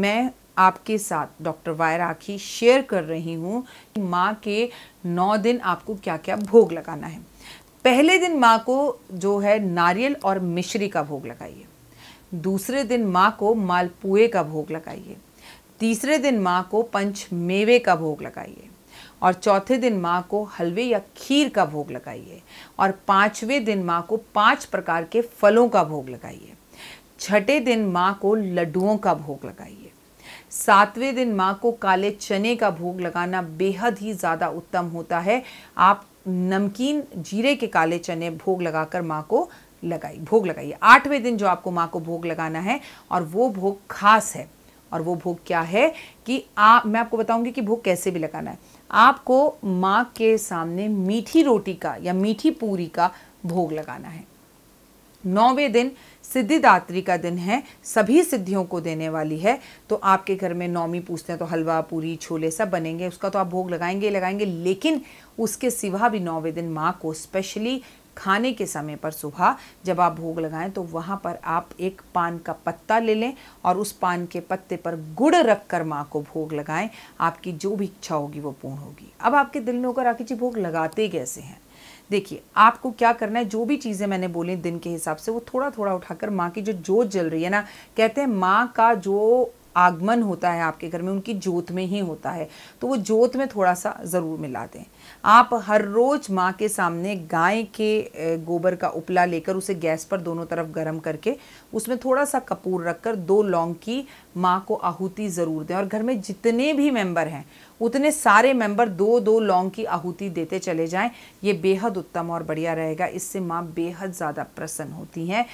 मैं आपके साथ डॉक्टर वाय राखी शेयर कर रही हूँ कि माँ के नौ दिन आपको क्या क्या भोग लगाना है पहले दिन माँ को जो है नारियल और मिश्री का भोग लगाइए दूसरे दिन माँ को मालपुए का भोग लगाइए तीसरे दिन माँ को पंच मेवे का भोग लगाइए और चौथे दिन माँ को हलवे या खीर का भोग लगाइए और पांचवें दिन माँ को पांच प्रकार के फलों का भोग लगाइए छठे दिन माँ को लड्डुओं का भोग लगाइए सातवें दिन माँ को काले चने का भोग लगाना बेहद ही ज़्यादा उत्तम होता है आप नमकीन जीरे के काले चने भोग लगाकर माँ को लगाई भोग लगाइए आठवें दिन जो आपको माँ को भोग लगाना है और वो भोग खास है और वो भोग क्या है कि आप मैं आपको बताऊंगी कि भोग कैसे भी लगाना है आपको माँ के सामने मीठी रोटी का या मीठी पूरी का भोग लगाना है नौवें दिन सिद्धिदात्री का दिन है सभी सिद्धियों को देने वाली है तो आपके घर में नौमी पूछते हैं तो हलवा पूरी छोले सब बनेंगे उसका तो आप भोग लगाएंगे ही लगाएंगे लेकिन उसके सिवा भी नौवें दिन माँ को स्पेशली खाने के समय पर सुबह जब आप भोग लगाएं तो वहाँ पर आप एक पान का पत्ता ले लें और उस पान के पत्ते पर गुड़ रख कर माँ को भोग लगाएं आपकी जो भी इच्छा होगी वो पूर्ण होगी अब आपके दिल में होकर राखी जी भोग लगाते कैसे हैं देखिए आपको क्या करना है जो भी चीज़ें मैंने बोली दिन के हिसाब से वो थोड़ा थोड़ा उठाकर माँ की जो जोत जल रही है ना कहते हैं माँ का जो आगमन होता है आपके घर में उनकी जोत में ही होता है तो वो जोत में थोड़ा सा ज़रूर मिला दें आप हर रोज़ माँ के सामने गाय के गोबर का उपला लेकर उसे गैस पर दोनों तरफ गर्म करके उसमें थोड़ा सा कपूर रखकर दो लौंग की माँ को आहूति ज़रूर दें और घर में जितने भी मेंबर हैं उतने सारे मेंबर दो दो लौंग की आहूति देते चले जाएं ये बेहद उत्तम और बढ़िया रहेगा इससे माँ बेहद ज़्यादा प्रसन्न होती हैं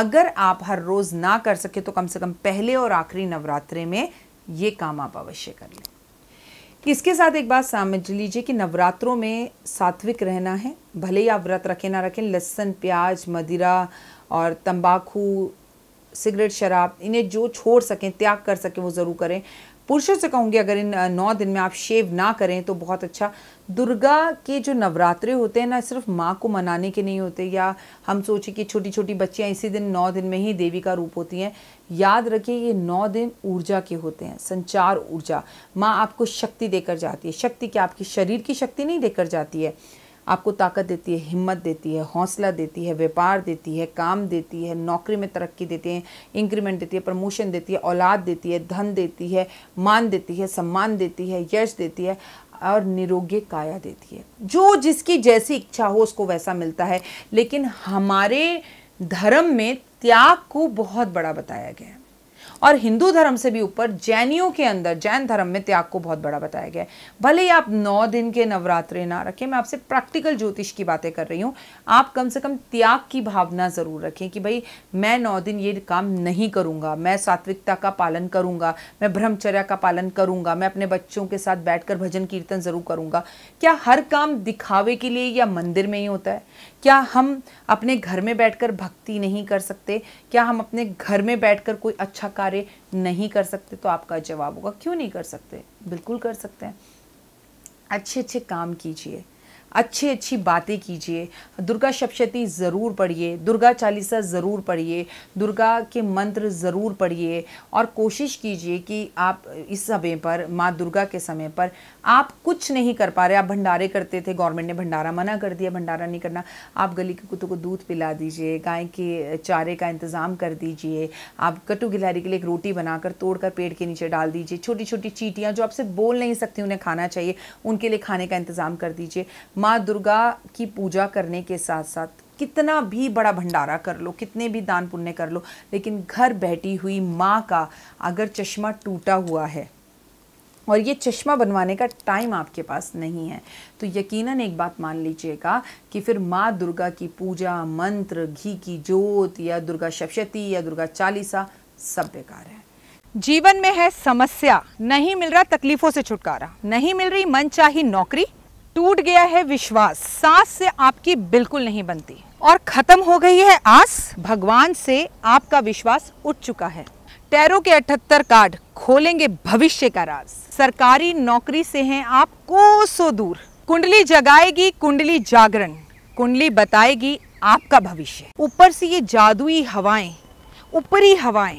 अगर आप हर रोज़ ना कर सके तो कम से कम पहले और आखिरी नवरात्र नवरात्रे में ये काम आप अवश्य कर लें इसके साथ एक बात समझ लीजिए कि नवरात्रों में सात्विक रहना है भले ही आप व्रत रखें ना रखें लहसन प्याज मदिरा और तंबाकू सिगरेट शराब इन्हें जो छोड़ सकें त्याग कर सकें वो ज़रूर करें पुरुषों से कहूँगी अगर इन नौ दिन में आप शेव ना करें तो बहुत अच्छा दुर्गा के जो नवरात्रे होते हैं ना सिर्फ माँ को मनाने के नहीं होते या हम सोचें कि छोटी छोटी बच्चियाँ इसी दिन नौ दिन में ही देवी का रूप होती हैं याद रखिए ये नौ दिन ऊर्जा के होते हैं संचार ऊर्जा माँ आपको शक्ति देकर जाती है शक्ति क्या आपकी शरीर की शक्ति नहीं देकर जाती है आपको ताकत देती है हिम्मत देती है हौसला देती है व्यापार देती है काम देती है नौकरी में तरक्की देती है इंक्रीमेंट देती है प्रमोशन देती है औलाद देती है धन देती है मान देती है सम्मान देती है यश देती है और निरोग्य काया देती है जो जिसकी जैसी इच्छा हो उसको वैसा मिलता है लेकिन हमारे धर्म में त्याग को बहुत बड़ा बताया गया है और हिंदू धर्म से भी ऊपर जैनियों के अंदर जैन धर्म में त्याग को बहुत बड़ा बताया गया है भले ही आप नौ दिन के नवरात्रे ना रखें मैं आपसे प्रैक्टिकल ज्योतिष की बातें कर रही हूँ आप कम से कम त्याग की भावना ज़रूर रखें कि भाई मैं नौ दिन ये काम नहीं करूँगा मैं सात्विकता का पालन करूँगा मैं ब्रह्मचर्या का पालन करूँगा मैं अपने बच्चों के साथ बैठकर भजन कीर्तन ज़रूर करूँगा क्या हर काम दिखावे के लिए या मंदिर में ही होता है क्या हम अपने घर में बैठकर भक्ति नहीं कर सकते क्या हम अपने घर में बैठकर कोई अच्छा कार्य नहीं कर सकते तो आपका जवाब होगा क्यों नहीं कर सकते बिल्कुल कर सकते हैं अच्छे अच्छे काम कीजिए अच्छी अच्छी बातें कीजिए दुर्गा सप्शती ज़रूर पढ़िए दुर्गा चालीसा ज़रूर पढ़िए दुर्गा के मंत्र ज़रूर पढ़िए और कोशिश कीजिए कि आप इस समय पर माँ दुर्गा के समय पर आप कुछ नहीं कर पा रहे आप भंडारे करते थे गवर्नमेंट ने भंडारा मना कर दिया भंडारा नहीं करना आप गली के कुत्तों को दूध पिला दीजिए गाय के चारे का इंतज़ाम कर दीजिए आप कटु गिलहरी के लिए एक रोटी बनाकर तोड़कर पेड़ के नीचे डाल दीजिए छोटी छोटी चीटियाँ जो आपसे बोल नहीं सकती उन्हें खाना चाहिए उनके लिए खाने का इंतज़ाम कर दीजिए माँ दुर्गा की पूजा करने के साथ साथ कितना भी बड़ा भंडारा कर लो कितने भी दान पुण्य कर लो लेकिन घर बैठी हुई माँ का अगर चश्मा टूटा हुआ है और ये चश्मा बनवाने का टाइम आपके पास नहीं है तो यकीनन एक बात मान लीजिएगा कि फिर माँ दुर्गा की पूजा मंत्र घी की जोत या दुर्गा सप्शती या दुर्गा चालीसा सब बेकार है जीवन में है समस्या नहीं मिल रहा तकलीफों से छुटकारा नहीं मिल रही मन चाहिए नौकरी टूट गया है विश्वास सास से आपकी बिल्कुल नहीं बनती और खत्म हो गई है आस भगवान से आपका विश्वास उठ चुका है टैरो के अठहत्तर कार्ड खोलेंगे भविष्य का राज सरकारी नौकरी से हैं आप कोसो दूर कुंडली जगाएगी कुंडली जागरण कुंडली बताएगी आपका भविष्य ऊपर से ये जादुई हवाएं ऊपरी हवाएं